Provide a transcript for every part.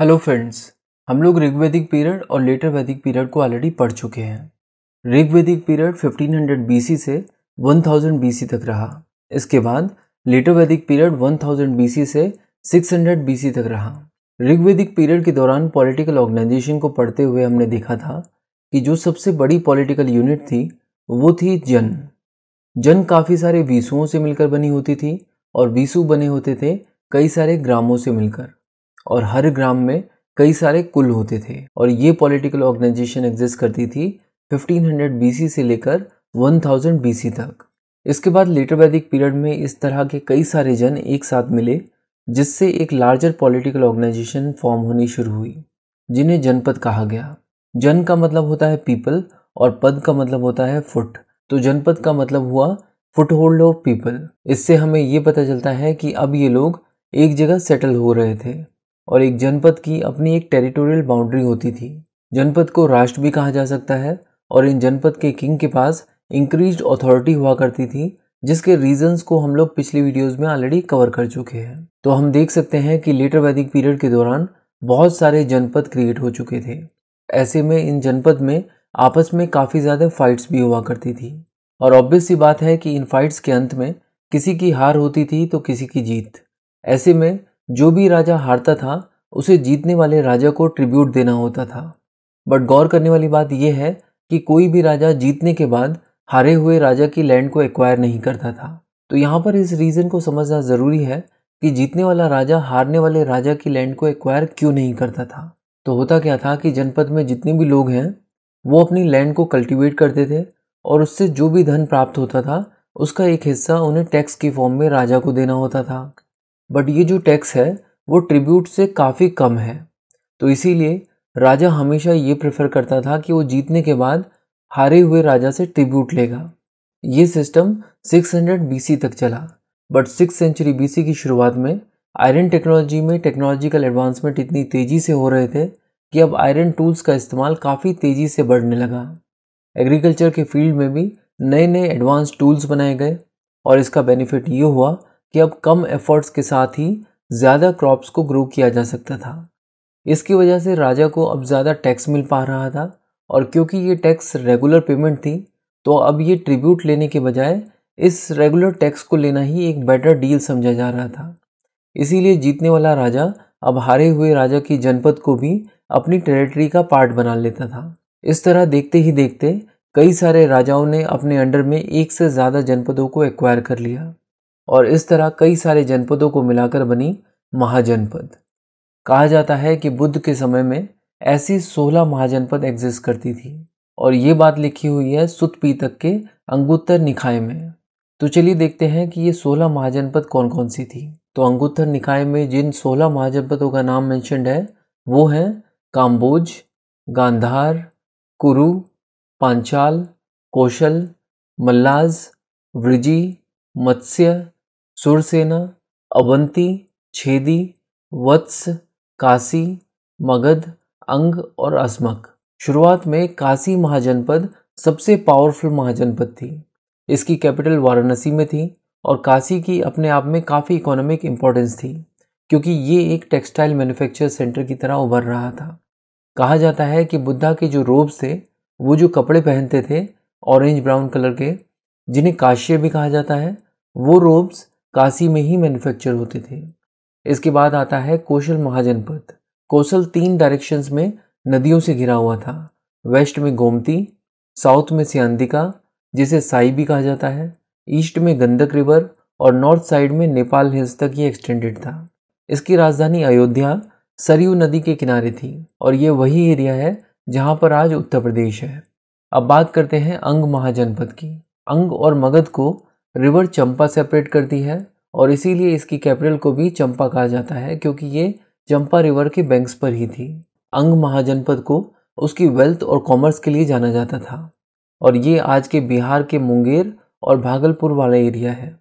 hello friends हम लोग Rigvedic period और लेटर वैदिक पीरियड को ऑलरेडी पढ़ चुके हैं ऋग्वैदिक पीरियड 1500 बीसी से 1000 बीसी तक रहा इसके बाद लेटर वैदिक पीरियड 1000 बीसी से 600 बीसी तक रहा ऋग्वैदिक पीरियड के दौरान पॉलिटिकल ऑर्गेनाइजेशन को पढ़ते हुए हमने देखा था कि जो सबसे बड़ी पॉलिटिकल यूनिट थी वो थी जन जन काफ़ी सारे वीसुओं से मिलकर बनी होती थी और वीसु बने होते थे कई सारे ग्रामों से मिलकर और हर ग्राम में कई सारे कुल होते थे और ये पॉलिटिकल ऑर्गेनाइजेशन एग्जिस्ट करती थी 1500 हंड्रेड से लेकर 1000 थाउजेंड तक इसके बाद लेटर वैदिक पीरियड में इस तरह के कई सारे जन एक साथ मिले जिससे एक लार्जर पॉलिटिकल ऑर्गेनाइजेशन फॉर्म होनी शुरू हुई जिन्हें जनपद कहा गया जन का मतलब होता है पीपल और पद का मतलब होता है फुट तो जनपद का मतलब हुआ फुट होल्ड ऑफ पीपल इससे हमें ये पता चलता है कि अब ये लोग एक जगह सेटल हो रहे थे और एक जनपद की अपनी एक टेरिटोरियल बाउंड्री होती थी जनपद को राष्ट्र भी कहा जा सकता है और इन जनपद के किंग के पास इंक्रीज अथॉरिटी हुआ करती थी जिसके रीजंस को हम लोग पिछली वीडियोस में ऑलरेडी कवर कर चुके हैं तो हम देख सकते हैं कि लेटर वैदिक पीरियड के दौरान बहुत सारे जनपद क्रिएट हो चुके थे ऐसे में इन जनपद में आपस में काफ़ी ज़्यादा फाइट्स भी हुआ करती थी और ऑब्वियस सी बात है कि इन फाइट्स के अंत में किसी की हार होती थी तो किसी की जीत ऐसे में जो भी राजा हारता था उसे जीतने वाले राजा को ट्रिब्यूट देना होता था बट गौर करने वाली बात यह है कि कोई भी राजा जीतने के बाद हारे हुए राजा की लैंड को एक्वायर नहीं करता था तो यहाँ पर इस रीज़न को समझना ज़रूरी है कि जीतने वाला राजा हारने वाले राजा की लैंड को एक्वायर क्यों नहीं करता था तो होता क्या था कि जनपद में जितने भी लोग हैं वो अपनी लैंड को कल्टीवेट करते थे और उससे जो भी धन प्राप्त होता था उसका एक हिस्सा उन्हें टैक्स की फॉर्म में राजा को देना होता था बट ये जो टैक्स है वो ट्रिब्यूट से काफ़ी कम है तो इसीलिए राजा हमेशा ये प्रेफर करता था कि वो जीतने के बाद हारे हुए राजा से ट्रिब्यूट लेगा ये सिस्टम 600 हंड्रेड तक चला बट सिक्स सेंचुरी बी की शुरुआत में आयरन टेक्नोलॉजी में टेक्नोलॉजिकल एडवांसमेंट इतनी तेज़ी से हो रहे थे कि अब आयरन टूल्स का इस्तेमाल काफ़ी तेज़ी से बढ़ने लगा एग्रीकल्चर के फील्ड में भी नए नए एडवांस टूल्स बनाए गए और इसका बेनिफिट ये हुआ कि अब कम एफर्ट्स के साथ ही ज़्यादा क्रॉप्स को ग्रो किया जा सकता था इसकी वजह से राजा को अब ज़्यादा टैक्स मिल पा रहा था और क्योंकि ये टैक्स रेगुलर पेमेंट थी तो अब ये ट्रिब्यूट लेने के बजाय इस रेगुलर टैक्स को लेना ही एक बेटर डील समझा जा रहा था इसीलिए जीतने वाला राजा अब हारे हुए राजा की जनपद को भी अपनी टेरिटरी का पार्ट बना लेता था इस तरह देखते ही देखते कई सारे राजाओं ने अपने अंडर में एक से ज़्यादा जनपदों को एक्वायर कर लिया और इस तरह कई सारे जनपदों को मिलाकर बनी महाजनपद कहा जाता है कि बुद्ध के समय में ऐसी सोलह महाजनपद एग्जिस्ट करती थी और ये बात लिखी हुई है सुतपी तक के अंगुत्तर निकाय में तो चलिए देखते हैं कि ये सोलह महाजनपद कौन कौन सी थी तो अंगुत्तर निकाय में जिन सोलह महाजनपदों का नाम मैंशनड है वो हैं काम्बोज गांधार कुरु पांचाल कौशल मल्लाज वृजी मत्स्य सुरसेना अवंती छेदी वत्स काशी मगध अंग और अस्मक शुरुआत में काशी महाजनपद सबसे पावरफुल महाजनपद थी इसकी कैपिटल वाराणसी में थी और काशी की अपने आप में काफ़ी इकोनॉमिक इम्पोर्टेंस थी क्योंकि ये एक टेक्सटाइल मैन्युफैक्चर सेंटर की तरह उभर रहा था कहा जाता है कि बुद्धा के जो रोब्स थे वो जो कपड़े पहनते थे ऑरेंज ब्राउन कलर के जिन्हें काश्य भी कहा जाता है वो रोब्स काशी में ही मैन्युफैक्चर होते थे इसके बाद आता है कौशल महाजनपद कौशल तीन डायरेक्शंस में नदियों से घिरा हुआ था वेस्ट में गोमती साउथ में सियांदिका जिसे साई भी कहा जाता है ईस्ट में गंदक रिवर और नॉर्थ साइड में नेपाल हिल्स तक ये एक्सटेंडेड था इसकी राजधानी अयोध्या सरयू नदी के किनारे थी और ये वही एरिया है जहाँ पर आज उत्तर प्रदेश है अब बात करते हैं अंग महाजनपद की अंग और मगध को रिवर चंपा सेपरेट करती है और इसीलिए इसकी कैपिटल को भी चंपा कहा जाता है क्योंकि ये चंपा रिवर के बैंक्स पर ही थी अंग महाजनपद को उसकी वेल्थ और कॉमर्स के लिए जाना जाता था और ये आज के बिहार के मुंगेर और भागलपुर वाला एरिया है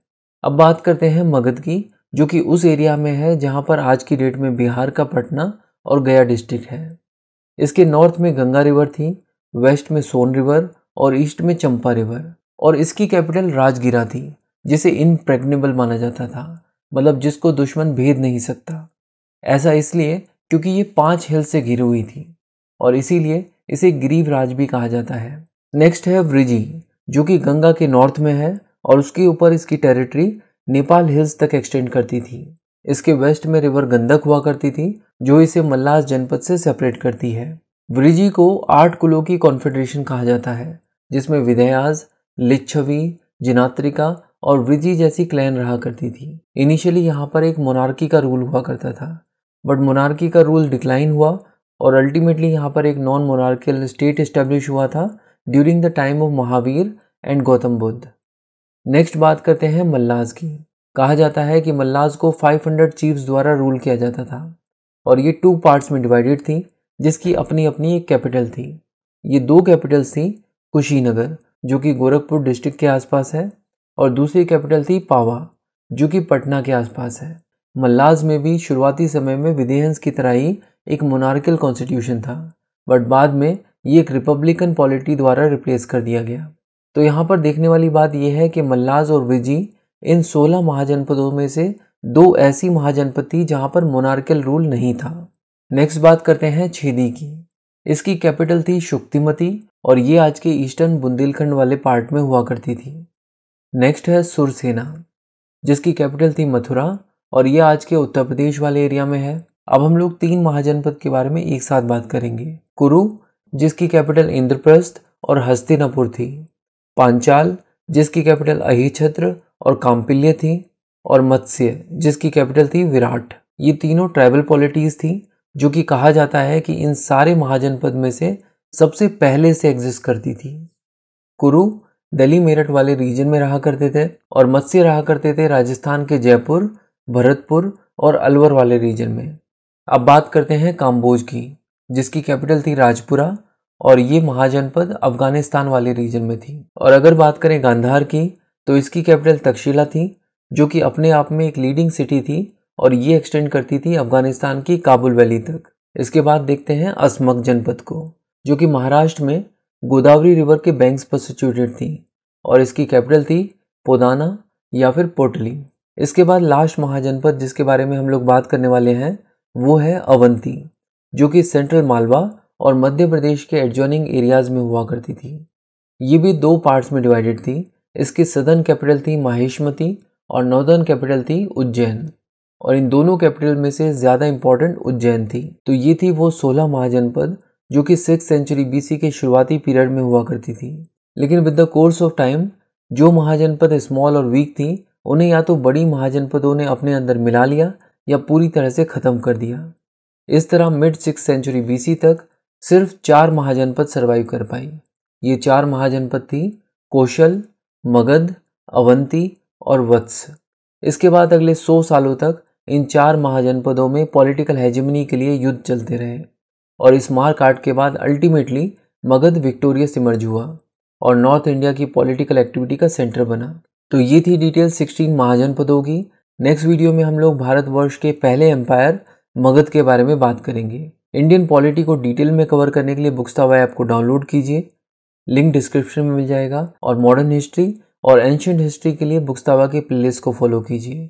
अब बात करते हैं मगध की जो कि उस एरिया में है जहाँ पर आज की डेट में बिहार का पटना और गया डिस्ट्रिक्ट है इसके नॉर्थ में गंगा रिवर थी वेस्ट में सोन रिवर और ईस्ट में चंपा रिवर और इसकी कैपिटल राजगिरा थी जिसे इनप्रेग्नेबल माना जाता था मतलब जिसको दुश्मन भेद नहीं सकता ऐसा इसलिए क्योंकि ये पांच हिल से घिरी हुई थी और इसीलिए इसे ग्रीव राज भी कहा जाता है नेक्स्ट है व्रिजी जो कि गंगा के नॉर्थ में है और उसके ऊपर इसकी टेरिटरी नेपाल हिल्स तक एक्सटेंड करती थी इसके वेस्ट में रिवर गंदक हुआ करती थी जो इसे मल्लास जनपद से सेपरेट करती है व्रिजी को आठ कुलों की कॉन्फेडरेशन कहा जाता है जिसमें विधयाज लिच्छवी जिनात्रिका और वृद्धि जैसी क्लैन रहा करती थी इनिशियली यहाँ पर एक मोनार्की का रूल हुआ करता था बट मोनार्की का रूल डिक्लाइन हुआ और अल्टीमेटली यहाँ पर एक नॉन मोनार्कियल स्टेट इस्टेब्लिश हुआ था during the time of Mahavir and Gautam Buddha next बात करते हैं मल्लाज की कहा जाता है कि मल्लाज को 500 चीफ्स द्वारा रूल किया जाता था और ये टू पार्ट्स में डिवाइडेड थी जिसकी अपनी अपनी एक कैपिटल थी ये दो कैपिटल्स थी कुशीनगर जो कि गोरखपुर डिस्ट्रिक्ट के आसपास है और दूसरी कैपिटल थी पावा जो कि पटना के आसपास है मल्लाज में भी शुरुआती समय में विदेहंस की तरह ही एक मोनार्कल कॉन्स्टिट्यूशन था बट बाद में ये एक रिपब्लिकन पॉलिटी द्वारा रिप्लेस कर दिया गया तो यहाँ पर देखने वाली बात यह है कि मल्लाज और विजी इन 16 महाजनपदों में से दो ऐसी महाजनपद थी जहाँ पर मोनार्कल रूल नहीं था नेक्स्ट बात करते हैं छेदी की इसकी कैपिटल थी शुक्तिमती और ये आज के ईस्टर्न बुंदेलखंड वाले पार्ट में हुआ करती थी नेक्स्ट है सुरसेना जिसकी कैपिटल थी मथुरा और ये आज के उत्तर प्रदेश वाले एरिया में है अब हम लोग तीन महाजनपद के बारे में एक साथ बात करेंगे कुरु जिसकी कैपिटल इंद्रप्रस्थ और हस्तिनापुर थी पांचाल जिसकी कैपिटल अहिछत्र और कांपिल्य थी और मत्स्य जिसकी कैपिटल थी विराट ये तीनों ट्राइबल पॉलिटीज थी जो कि कहा जाता है कि इन सारे महाजनपद में से सबसे पहले से एग्जिस्ट करती थी कुरु दिल्ली मेरठ वाले रीजन में रहा करते थे और मत्स्य रहा करते थे राजस्थान के जयपुर भरतपुर और अलवर वाले रीजन में अब बात करते हैं काम्बोज की जिसकी कैपिटल थी राजपुरा और ये महाजनपद अफगानिस्तान वाले रीजन में थी और अगर बात करें गांधार की तो इसकी कैपिटल तक्षशिला थी जो कि अपने आप में एक लीडिंग सिटी थी और ये एक्सटेंड करती थी अफगानिस्तान की काबुल वैली तक इसके बाद देखते हैं असमक जनपद को जो कि महाराष्ट्र में गोदावरी रिवर के बैंक्स पर सिचुएटेड थी और इसकी कैपिटल थी पोदाना या फिर पोटली इसके बाद लास्ट महाजनपद जिसके बारे में हम लोग बात करने वाले हैं वो है अवंती जो कि सेंट्रल मालवा और मध्य प्रदेश के एडजॉइनिंग एरियाज में हुआ करती थी ये भी दो पार्ट्स में डिवाइडेड थी इसकी सदर्न कैपिटल थी माहेशमती और नॉर्दर्न कैपिटल थी उज्जैन और इन दोनों कैपिटल में से ज़्यादा इम्पोर्टेंट उज्जैन थी तो ये थी वो सोलह महाजनपद जो कि सिक्स सेंचुरी बी के शुरुआती पीरियड में हुआ करती थी लेकिन with the course of time जो महाजनपद स्मॉल और वीक थी उन्हें या तो बड़ी महाजनपदों ने अपने अंदर मिला लिया या पूरी तरह से ख़त्म कर दिया इस तरह मिड सिक्स सेंचुरी बी तक सिर्फ चार महाजनपद सर्वाइव कर पाई ये चार महाजनपद थी कौशल मगध अवंती और वत्स इसके बाद अगले सौ सालों तक इन चार महाजनपदों में पॉलिटिकल हेजमनी के लिए युद्ध चलते रहे और इस मारकाट के बाद अल्टीमेटली मगध विक्टोरिया सिमर्ज हुआ और नॉर्थ इंडिया की पॉलिटिकल एक्टिविटी का सेंटर बना तो ये थी डिटेल 16 महाजनपदों की नेक्स्ट वीडियो में हम लोग भारतवर्ष के पहले एम्पायर मगध के बारे में बात करेंगे इंडियन पॉलिटी को डिटेल में कवर करने के लिए बुक्सतावा ऐप को डाउनलोड कीजिए लिंक डिस्क्रिप्शन में मिल जाएगा और मॉडर्न हिस्ट्री और एंशंट हिस्ट्री के लिए बुक्सतावा तो के प्लेलिस्ट को फॉलो कीजिए